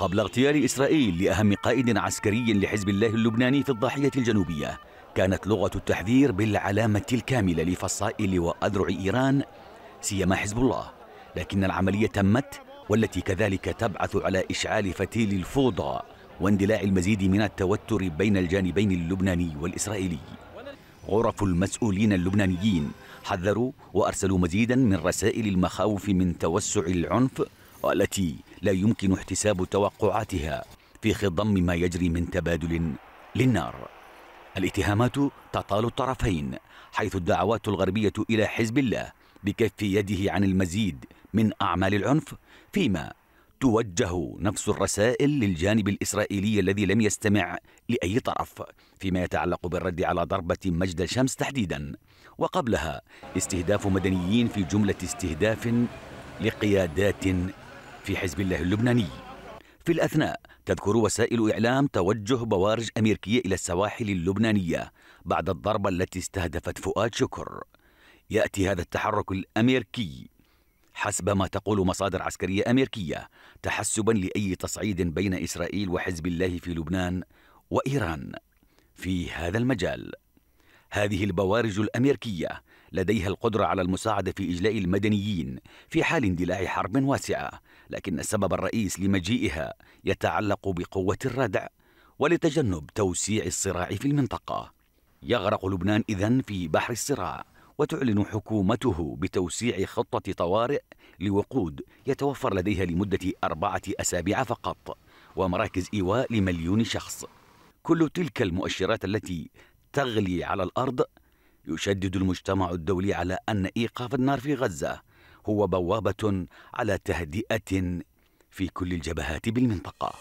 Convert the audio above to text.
قبل اغتيال إسرائيل لأهم قائد عسكري لحزب الله اللبناني في الضاحية الجنوبية كانت لغة التحذير بالعلامة الكاملة لفصائل وأذرع إيران سيما حزب الله لكن العملية تمت والتي كذلك تبعث على إشعال فتيل الفوضى واندلاع المزيد من التوتر بين الجانبين اللبناني والإسرائيلي غرف المسؤولين اللبنانيين حذروا وأرسلوا مزيدا من رسائل المخاوف من توسع العنف والتي لا يمكن احتساب توقعاتها في خضم ما يجري من تبادل للنار الاتهامات تطال الطرفين حيث الدعوات الغربية إلى حزب الله بكف يده عن المزيد من أعمال العنف فيما توجه نفس الرسائل للجانب الإسرائيلي الذي لم يستمع لأي طرف فيما يتعلق بالرد على ضربة مجد شمس تحديدا وقبلها استهداف مدنيين في جملة استهداف لقيادات في حزب الله اللبناني في الأثناء تذكر وسائل إعلام توجه بوارج أمريكية إلى السواحل اللبنانية بعد الضربة التي استهدفت فؤاد شكر يأتي هذا التحرك الأمريكي حسب ما تقول مصادر عسكرية أمريكية تحسبا لأي تصعيد بين إسرائيل وحزب الله في لبنان وإيران في هذا المجال هذه البوارج الأمريكية لديها القدرة على المساعدة في إجلاء المدنيين في حال اندلاع حرب واسعة لكن السبب الرئيس لمجيئها يتعلق بقوة الردع ولتجنب توسيع الصراع في المنطقة يغرق لبنان إذن في بحر الصراع وتعلن حكومته بتوسيع خطة طوارئ لوقود يتوفر لديها لمدة أربعة أسابيع فقط ومراكز إيواء لمليون شخص كل تلك المؤشرات التي تغلي على الأرض يشدد المجتمع الدولي على أن إيقاف النار في غزة هو بوابة على تهدئة في كل الجبهات بالمنطقة.